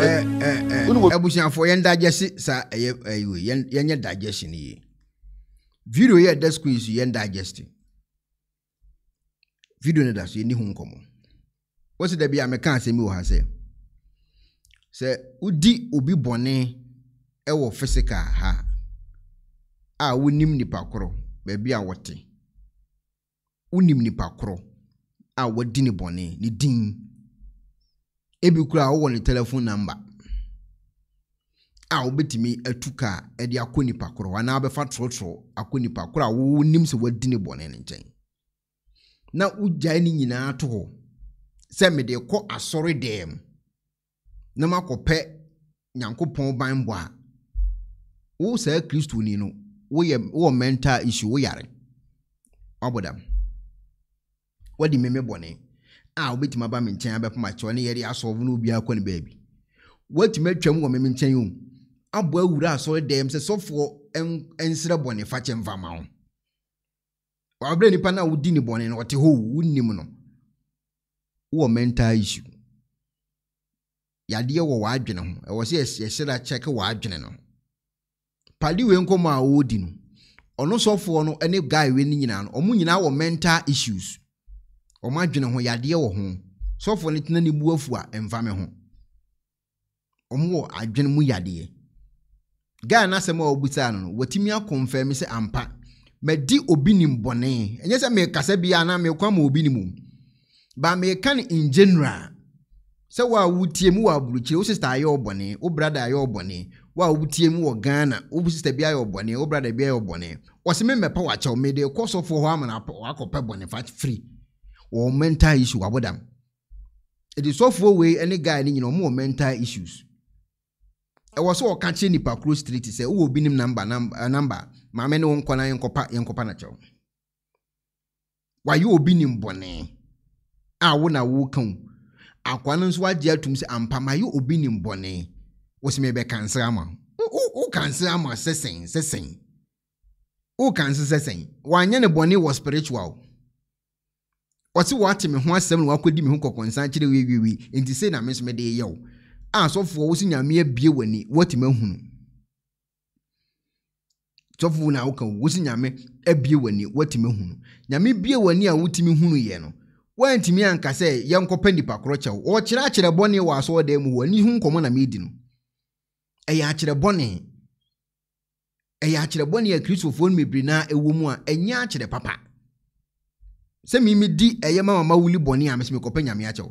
Eh, eh, eh. abusuafoɔ yɛn dagyɛsi saa ɛyɛ ɛyɛ wei yɛn yɛnyɛ dagyɛsi ni yie video yɛ ɛda sukuu yi so yɛn dagyɛsi video ne da so yɛn ni ho nkɔmɔ wɔsi dɛbi a mɛka Se yi wɔ ha sɛ sɛ wodi obi bɔnne ɛwɔ physical ha a wonim nipa korɔ baabi a wɔte wonim nipa korɔ a wɔdi ne bɔnne ne din ebi kura wowɔ ne telephone number a wobɛtumi atu kaa de akɔ nipa korɔ anaa bɛfa trɔtrɔ akɔ nipa korɔ a wonim sɛ woadi ne bɔne no nkyɛn na wogyae no nyinaa to hɔ sɛ mede kɔ asɔre dɛm na makɔpɛ nyankopɔn ban bɔ a wo saa kristoni no woyɛ wowɔ mental issue woyare wabɔdam wadi meme bɔne a wobɛtumi aba me nkyɛn abɛpam akyɛw ne yɛde asɔɔfo no obiara kɔ ne baabi woatumi atwam wɔ me nkyɛn o aboa awura asɔre dɛm sɛ sɔfoɔ nsrɛ bɔne fakyɛ mfa ma wo wabrɛ nipa no a wodi ne bɔne no ɔte hɔ o wonnim no wowɔ mental issue yadeɛ wɔ w'adwene ho ɛwɔ sɛ yɛhyɛda kyɛke w'adwene no pade wei nkɔmmɔ a wɔredi no ɔno sɔfoɔ no ne guy wei no nyinaa no ɔmo nyinaa wɔ mental issues ɔmo adwene ho yadeɛ wɔ ho sɔfo no tena ne bu afu a mfa me ho ɔmo wɔ adwene mu yadeɛ guy n'asɛm a ɔbusa no no watumi akɔnfɛn mi sɛ ampa mɛ di obi nim bɔne ɛnyɛ sɛ mɛkasa bi anaa mɛkɔ ama obi nim ba mɛka no in general sɛ wɔ a wotie mu wɔ aburukyire wo sista ayɛ ɔbɔne wo brada ayɛ ɔbɔne wɔ a wotie mu wɔ ghana wo sista bi ayɛ ɔbɔne wo brada bi ayɛ ɔbɔne wɔsi mi mɛpa wakyɛw mɛ de kɔ sɔfo hɔ ama na wakɔpɛ bɔne fa firi. wɔn mental issue wabɔdam ɛdi sɔfoɔ wei ɛne guy ne nyina wɔn wɔ mental issues ɛwɔ e so ɔka kyerɛ nipa kuro street sɛ wowɔ bi nim namba namba maame ne wo nkɔ na yɛnkɔpa yɛnkɔpa na kyɛw wayɛ obi nim bɔne a wo na woka wo akwa no nso wagye atom sɛ ampa mayɛ obi nim bɔne wo sɛ mebɛkansere ama wokansere ama sɛsɛn sɛsɛn wokanse sɛsɛn wanyɛ ne bɔne wɔ spiritual ɔsi wate me ho asɛm na wakɔdi me ho kɔkɔ nsa kyerɛ wiewiwi nti sei e e na nso mede yɛ a sɔfoɔ wosi nyame abie w'ani wɔte me ahunu sɔfoɔ na woka wo wosi nyame abie w'ani wɔte me ahunu nyame bie w'ani a wotumi hunu yɛ no wɔntumi anka sɛ yɛnkɔpɛ nipa korɔ kyɛw ɔkyerɛ akyerɛ bɔne wɔ asɔɔdan mu wɔ ani ho nkɔmɔ na meedi no ɛyɛ akyerɛ bɔne ɛyɛ akyerɛ bɔne a kristofoɔ no bebree na ɛwɔ mu a ɛnyɛ e akyerɛ papa sɛ mi mi di ɛyɛ mama wuli bɔnni a mesi mi kɔpɛ nyame akyɛw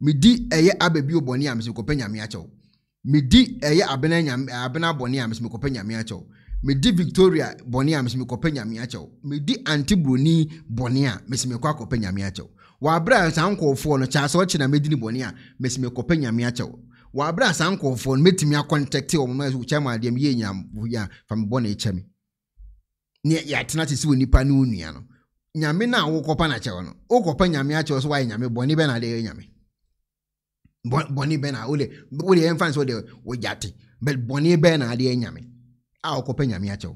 mi di ɛyɛ abɛbi bɔnni a mesi mi kɔpɛ nyame akyɛw mi di ɛyɛ abena nyame abena bɔnni a mesi mi kɔpɛ nyame akyɛw mi di victoria bɔnni a mesi mi kɔpɛ nyame akyɛw mi di anti broni bɔnni a mesi mi kɔ akɔpɛ nyame akyɛw wabere a saa nkɔɔfoɔ no kyɛ asɛ ɔkyɛ na medi ne bɔnni a mesi mi kɔpɛ nyame akyɛw wabere a saa nkɔɔfoɔ no metumi akɔntɛkte wɔn mo kyɛn mu adeɛ mu yie nyam yia fam bɔ na ekyɛ mi ne yɛatena te sɛ wɔ nipa ne wo nua no nyame na wokɔpa na kyɛw no wokɔpa nyame akyɛw so wayɛ nyame bɔne bɛ na yɛ nyame bɔne bɛ wode sɛ wode wogyate but bɔne na yɛ nyame a wokɔpa nyame akyɛw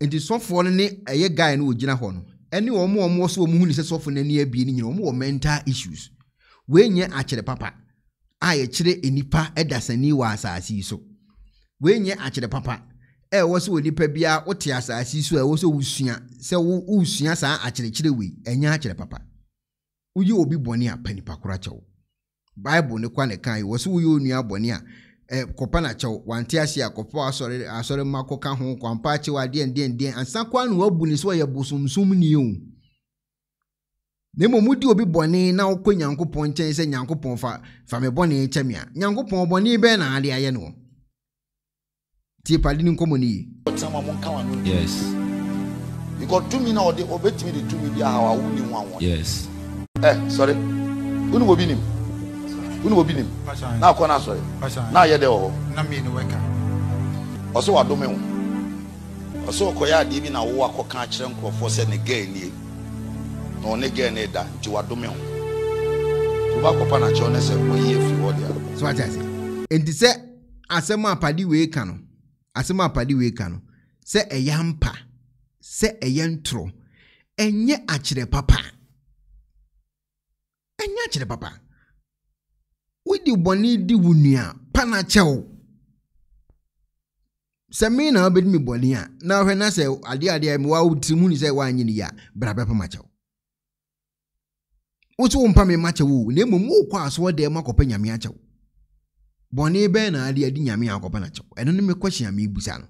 nti sɔfoɔ no ne ɛyɛ guy no wɔgyina hɔ no ɛne wɔn wɔn so wɔn hu ne sɛ abie wɔn wɔ mental issues akyerɛ papa a yɛkyerɛ nipa ɛdasani wɔ asaase yi so akyerɛ papa ɛwɔ sɛ onipa biara wote asase so a ɛwɔ sɛ wosua sɛ wosua saa akyerɛkyerɛ wei ɛnyɛ akyerɛ papa woyɛ obi bɔne a pa nipa koro akyɛw bible ne kwa ne ka yi wɔ sɛ woyɛ onua bɔne a ɛ kɔpa na kyɛw wante ase a kɔpa asɔre asɔre ma kɔka ho kwampa akyɛw adeɛ ndeɛ ansa kwa na wabu ne sɛ ɔyɛ bosomsom ni o na mmom wodi obi bɔne na wokɔ nyankopɔn nkyɛn sɛ nyankopɔn fa fa me bɔne kyɛ me a nyankopɔn bɔne bɛɛ na ade ayɛ no tie pade ne nkɔmmɔ no yi yes because tumi na ɔde ɔbɛtumi de tumi bi ahaw awo ni wọn wọn. yes. ɛ eh, sɔre Unu wo bi nim wúni wo bi nim n'a kɔ n'a sɔre n'a yɛ dɛ wɔ. na mi ni wɛka. ɔsɛ wa dɔmɛ o ɔsɛ ɔkɔ yɛ adeɛ bi na wo akɔ kan akyerɛ nkurɔfoɔ sɛ ne gɛɛ nie na ɔne gɛɛ ne da nti wa dɔmɛ o o b'a kɔ pa n'akyɛw ne sɛ ɔyɛ fi wɔ de a. sɔ ati ase nti sɛ asɛm a padi wee ka no. asɛm apade wei ka no sɛ ɛyɛ mpa sɛ ɛyɛ ntorɔ ɛnyɛ akyerɛ papa ɛnyɛ akyerɛ papa wodi bɔne di wo nua pana sɛ me na wobɛdi me bɔne a na wohwɛ na sɛ adeɛ adeɛ mewa wotirimu ni sɛ woanyɛ a bra bɛpama kyɛw wo so wompa me ma na mmom wokɔ asoɔ dɛ mu akɔpɛ nyame akyɛw bɔne bɛɛ na ade adi nyame akɔba n'akyɛw ɛno ne mekɔhyɛ nyame ibusa no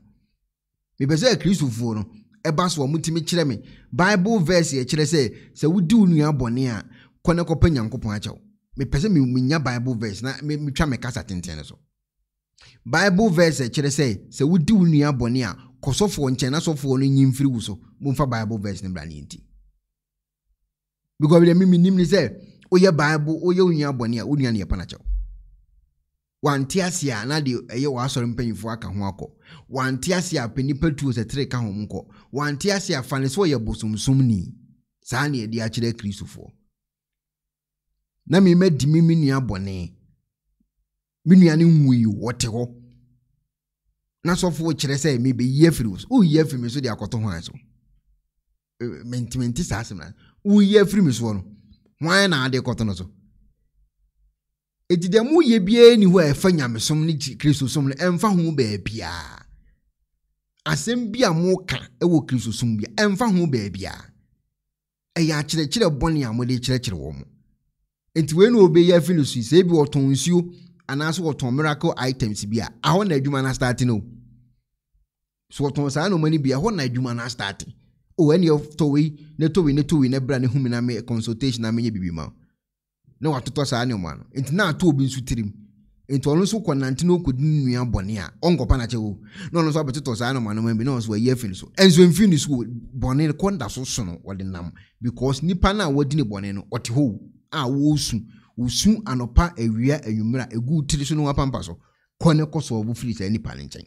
mepɛ sɛ akristofoɔ no ɛba so a mutumi kyerɛ me bible verse ɛkyerɛ sɛ sɛ wodi wo nua bɔne a kɔ ne kɔpɛ nyankopɔn akyɛw mepɛ sɛ menya bible verse na metwa me kasa tenten no so bible verse ɛkyerɛ sɛ sɛ wodi wo nua bɔne a kɔsɔfoɔ nkyɛn nasɔfoɔ no nyi mfiri wo so momfa bible verse no bra ne nti because deɛ memenim ni sɛ woyɛ bible woyɛ wo nua bɔne a wo nua ne yɛpa n'akyɛw wante ase a na de ɛyɛ wɔasɔre mpanyinfoɔ aka ho akɔ wante ase a nipa tuo sɛ tere ka ho nkɔ wante ase a fane sɛ ɔyɛ bosomsom ni saa na yɛde akyerɛ kristofoɔ na mmemme di me me nua bɔne me nua no nwui wɔte hɔ na sɔfoɔ kyerɛ sɛ bɛ yie firi so woyi afiri me so de akɔtɔ ho hwan so mentimenti saa asem na woyi afiri me soɔ no hwan na ade kɔtɔ no so eti deɛ mu yɛ biara ni hɔ a ɛfa nyamesom ne kristosom no ɛmfa ho baabiara asɛm bi a moka ɛwɔ kristosom bi a ɛmfa ho baabiara ɛyɛ akyerɛkyerɛ bɔne a mode kyerɛkyerɛ wɔ mo nti wei na obɛyi afi no so yi sɛ ebi wɔtɔn nsuo anaasɛ wɔtɔn miracle items bi a ahɔ na adwuma no start no so wɔtɔn saa nneɛma no bi ahɔ na adwuma no start o ɛni ɛtɔ wei ne tɔ ne tɔ ne bra ne humi me consultation na me nye bibi ma o na watotɔ saa nneɛma no nti na ato obi nso tirim nti ɔno nso kɔ nante na okodi nnua bɔne a ɔnkɔpa na kyɛw na ɔno nso abɛtotɔ saa nneɛma no bi na ɔno nso wayi afiri so nso mfiri ne so bɔne kɔnda so so no wɔde nam because nipa na wɔdi ne bɔne no ɔte hɔ a wɔresu wɔsu anɔpa awia anwummerɛ egu tiri so na wapampa so kɔ ne kɔsɔ ɔbo firi saa nipa ne nkyɛn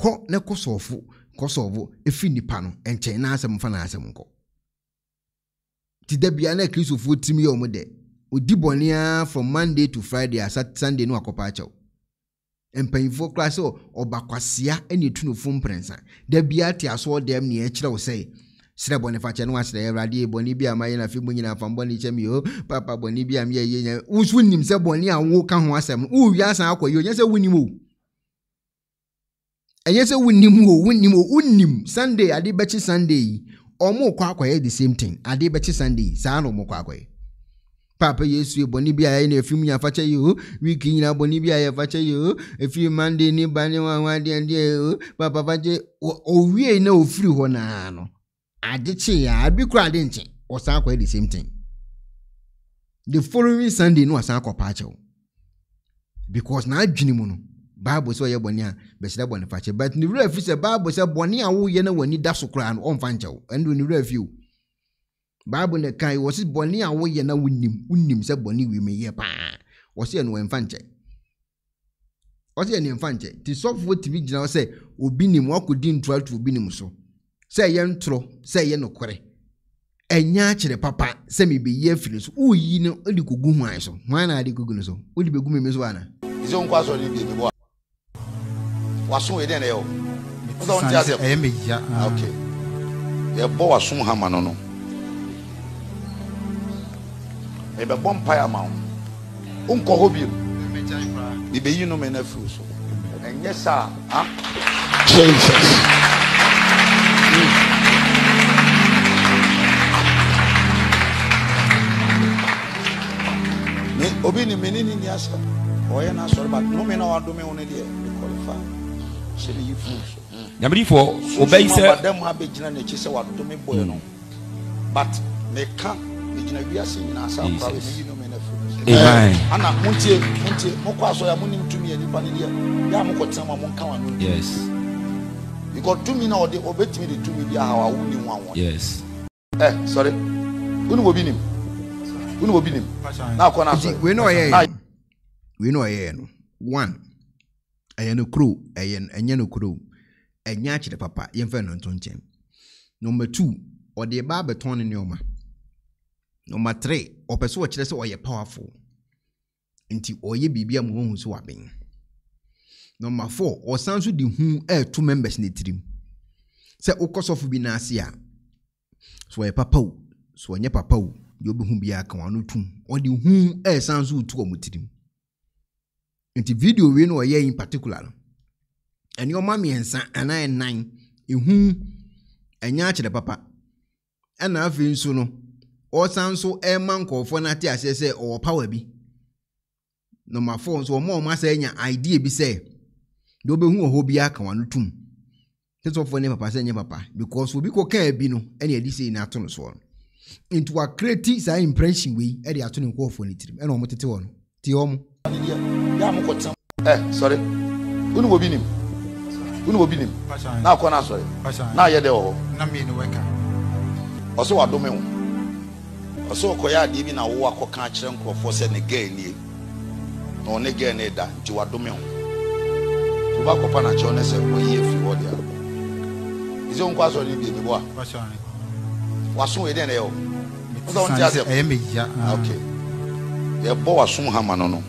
kɔ ne kɔsɔɔfo kɔsɔɔfo efi nipa no nkyɛn na asɛm fa na asɛm nkɔ ti da bia na kristofoɔ timi yɛ ɔmo dɛ odi bɔne ara from monday to friday a sunday no akɔpa akyɛw mpanyinfoɔ koraa sɛ ɔba kwasea ɛna etu no fun mprɛnsa da bia te aso ɔdɛm nea ɛkyerɛ wo sɛ srɛ bɔne fakyɛ no asrɛ awurade bɔne bi a mayɛ no afei mu nyinaa fa mbɔne kyɛ mi papa bɔne bi a meyɛ yɛ nyɛ woso nim sɛ bɔne a wo ka ho asɛm no wowie asan akɔ yɛ o nyɛ sɛ wonim o ɛnyɛ sɛ wonim o wonim o wonim sunday ade bɛkye sunday yi ɔmo kɔ akɔyɛ the same thing adeɛ bɛkye sunday saa na ɔmo kɔ akɔyɛ papa yesu ye bɔnni bi a yɛ na efi mu yɛ afakyɛ yi o week nyina bɔnni bi a yɛ afakyɛ yi o efi mande ne ba ne wa wa deɛ deɛ o papa afakyɛ owie na ofiri hɔ naa no ade kye ya abi kura ade nkye ɔsan akɔyɛ the same thing the following sunday no ɔsan akɔ paakyɛw because na n'adwene mu no. bible sɛ ɔyɛ bɔne a bɛhyira bɔne fa kyɛ but ne werɛ afi sɛ bible sɛ bɔne a woyɛ na w'ani da so koraa no ɔmfa nkyɛ wo ɛno ne werɛ afi o bible ne kan wɔ sɛ bɔne a woyɛ na wonim wonim sɛ bɔne wimeyɛ paa ɔsɛ ɛno ɛmfa nkyɛ ɔsɛ ɛno ɛmfa nkyɛ nti sɔfoɔ tumi gyina hɔ sɛ obi nim wakɔdi ntura to obi nim so sɛ ɛyɛ ntorɔ sɛ ɛyɛ nokorɛ ɛnyɛ akyerɛ papa sɛ mebɛyi afiri so woyi no wode kɔgu hwan so hwan na ade kɔgu no so wode bɛgu meme so ana ɛsɛ wonkɔ asɔre ne bie mebɔ wasom yɛ dɛn na yɛ o wosɛ wonte aseɛ ɛyɛ mɛgya ah, okay yɛbɔ wasom hama no no mebɛbɔ mpae ama wo wonkɔ hɔ bio mebɛyi no me no afiri so ɛnyɛ saa a jesus obi ni mene ne ni asɛm ɔyɛ no asɔre but nome na wadome wo no deɛ mequalify nyamedifoɔ obɛyi sɛ ɔbɛdɛm ha bɛgyina n'akyi sɛ wadome bɔɛ no hmm. but meka amen ne deɛ yes because tumi na ɔde ɔbɛtumi de tumi bi aha wa wo ni wa wɔn yes ɛ eh, sɔre wo ni wo bi nim wo ni wo bi nim na akɔ na asɔre wei na ɔyɛ yɛ wei no one ɛyɛ no kuro ɛyɛ ɛnyɛ no kuro ɛnyɛ akyerɛ papa yɛmfa no nto nkyɛn number two ɔde ba abɛtɔn ne nneɛma number three ɔpɛ so ɔkyerɛ sɛ ɔyɛ powerful nti ɔyɛ biribi a mo wɔn so wabɛn number four ɔsan so de hu ɛɛto members ne tirim sɛ wokɔ sɔfo bi n'ase a so ɔyɛ papa o so ɔnyɛ papa o deɛ ɔbɛhu biara ka wɔn ano tum ɔde hu ɛɛsan so tu wɔn tirim nti video wei no ɔyɛ in particular no nneɛma mmiɛnsa anaa nnan ehu ɛnya akyerɛ papa ɛna afei nso no ɔsan so ɛrema nkɔɔfoɔ no ate aseɛ sɛ ɔwɔ power bi number four nso wɔn a wɔn asa nya idea bi sɛ deɛ ɔbɛhu wɔ hɔ biara ka wɔn tum tẹsọfọ ne papa sẹ nye papa because obi kɔ kaa bi no ɛna ɛde sei na ato no soɔ no nti wakireti saa impression wei ɛde ato ne nkɔɔfoɔ ne tirim ɛna wɔn tete hɔ no tie wɔn ne deɛ yɛ a mokɔ tena ɛ sɔre wone wɔ bi nim wone wɔ bi nim na akɔ no asɔre na ayɛ dɛ wɔ hɔ ɔsɛ wadome wo ɔsɛ ɔkɔyɛ adeɛ bi na wowɔ akɔka akyerɛ nkurɔfoɔ sɛ ne gal nie na ɔne gal ne da nti wadome ho wobakɔpa no akyerɛ ne sɛ wɔyie firi hɔ deɛ ɛsɛ wonkɔ asɔre no biemi bɔ a wasom ɛdeɛ O ɛyɛ hɔ wosɛ wonte aseɛ yɛbɔ wasom hama no no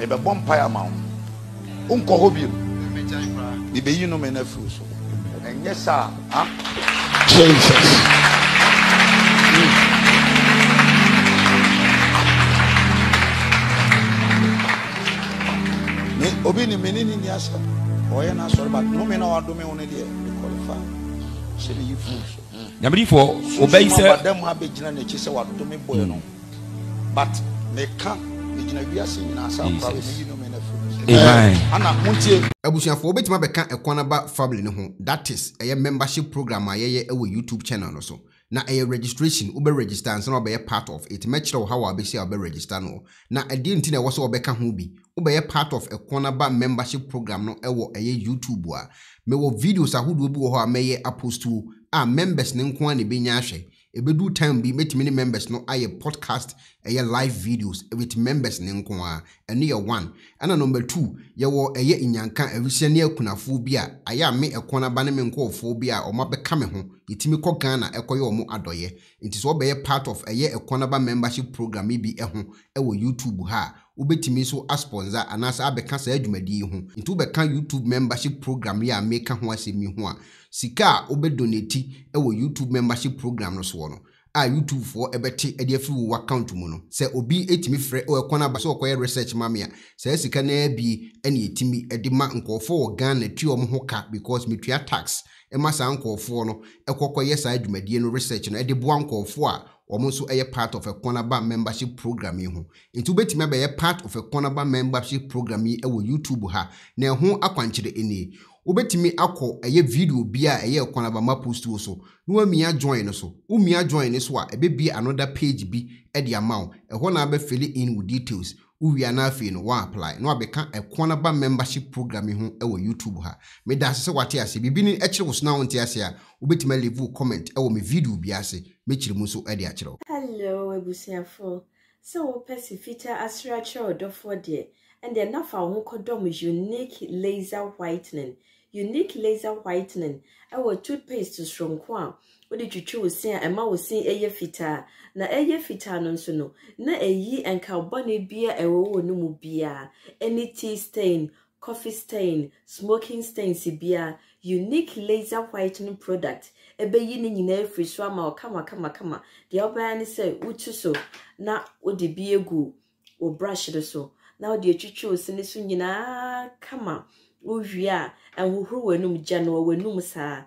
ɛbɛbɔ mpae ama wo wonkɔ hɔ bio bibɛyi no me no afiri so ɛnyɛ saa a jesus ne obi ne me ne ne ni asɛm ɔyɛ no asɔre but nome na wadome wo no deɛ mekɔlefa sɛ meyi fuu so nyamedifoɔ wobɛyi sɛ dam abɛgyina n'akyi sɛ wadome bɔɛ no hmm. but meka egyina wiase nyinaa saa mpra wɔ yi abusuafoɔ wobɛtumi abɛka ɛkwan aba family no ho that is ɛyɛ membership program a yɛyɛ ɛwɔ youtube channel no so na ɛyɛ registration wobɛ register ansa na wobɛyɛ part of it mɛkyerɛ ha how abɛsi a wobɛ register no na ɛdeɛ nti na ɛwɔ sɛ wobɛka ho bi wobɛyɛ part of ɛkwan ba membership program no ɛwɔ ɛyɛ youtube a mɛwɔ videos ahodoɔ bi wɔ hɔ a mɛyɛ apostuo a members ne nko a na ɛbɛnya ahwɛ ebedu time bi metumi ne members no ayɛ podcast ɛyɛ live videos with members ne nko ara ɛno yɛ one ɛna number two yɛwɔ ɛyɛ nyanka ɛwisia ne akunafoɔ bi a ayɛ a me ɛkɔn aba ne me nkɔɔfoɔ bi a ɔmo abɛka me ho yɛtumi kɔ ghana ɛkɔyɛ ɔmo adɔyɛ nti sɛ ɔbɛyɛ part of ɛyɛ ɛkɔn aba membership program yi bi ɛho ɛwɔ youtube ha a wobɛtumi nso asponsor anaasɛ abɛka saa adwumadie yi ho nti wobɛka youtube membership program yi a meka ho asɛm yi ho a sika a wobɛdonati wɔ youtube membership program no soɔ no a youtubefoɔ ɛbɛte ɛde afiri wo account mu no sɛ obi ɛtumi frɛ ɔɛkwan aba sɛ ɔkɔyɛ research ma me a saa sika no abie ɛne yɛtumi ɛde ma nkɔɔfoɔ wɔ ghana tua ɔmo ho ka because metua tax ɛma saa nkɔɔfoɔ no ɛkɔkɔyɛ saa adwumadie no research no ɛde boa nkɔɔfoɔ a wɔn nso yɛ part of a cornerback membership program yi ho nti wobɛtumi abɛyɛ part of a cornerback membership program yi wɔ youtube ha na ɛho akwankyerɛ nie wobɛtumi akɔ ɛyɛ video bi a ɛyɛ ma post wo so na wamia join no so womia join no so a ɛbɛbie another page bi de ama wo ɛhɔ na abɛfili in with details wowie ana afei no woapply na wabɛka ɛko no ba membership program yi ho wɔ youtube ha meda ase sɛ wate ase biribi no ɛkyerɛ wo sona wonte ase a wobɛtumi alive wo comment e wɔ me video bi ase mɛkyerɛ mu nso e de akyerɛ wo hello abusuafoɔ sɛ wopɛ se fitaa asere akyerɛ ɔdɔfoɔ deɛ ɛndeɛ na fa wo ho kɔdɔm unique laser whitening unique laser whitening ɛwɔ e toothpaste soronko a wode twitwi wo sin a ɛma wo sin ɛyɛ fitaa na ɛyɛ fitaa no nso no na ɛyi nkabɔne bia ɛwɔ wɔ no mu biara ɛne tea stain coffee stain smoking stains biara unique laser whitening product ɛbɛyi ne nyinaa afiri so ama wo kamakamakama deɛ wobɛyɛ ne sɛ wotu so na wode bi egu wo brush no so na wode atwitwi wo sin so nyinaa kama wowie a ɛhohoro w'anum gya no wɔ w'anum saa